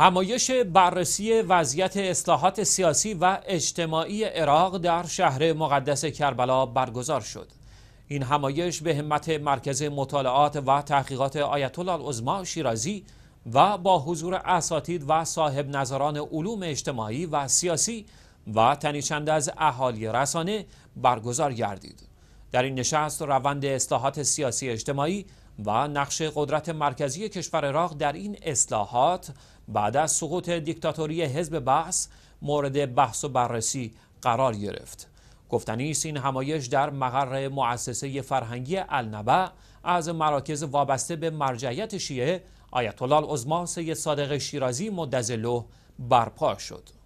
همایش بررسی وضعیت اصلاحات سیاسی و اجتماعی عراق در شهر مقدس کربلا برگزار شد. این همایش به همت مرکز مطالعات و تحقیقات آیت الله شیرازی و با حضور اساتید و صاحب نظران علوم اجتماعی و سیاسی و تنیچند از اهالی رسانه برگزار گردید. در این نشست روند اصلاحات سیاسی اجتماعی و نقش قدرت مرکزی کشور عراق در این اصلاحات بعد از سقوط دیکتاتوری حزب بحث مورد بحث و بررسی قرار گرفت گفتنی است این همایش در مقر مؤسسه فرهنگی النبع از مراکز وابسته به مرجعیت شیعه آیت الله العظما سید صادق شیرازی مدظله برپا شد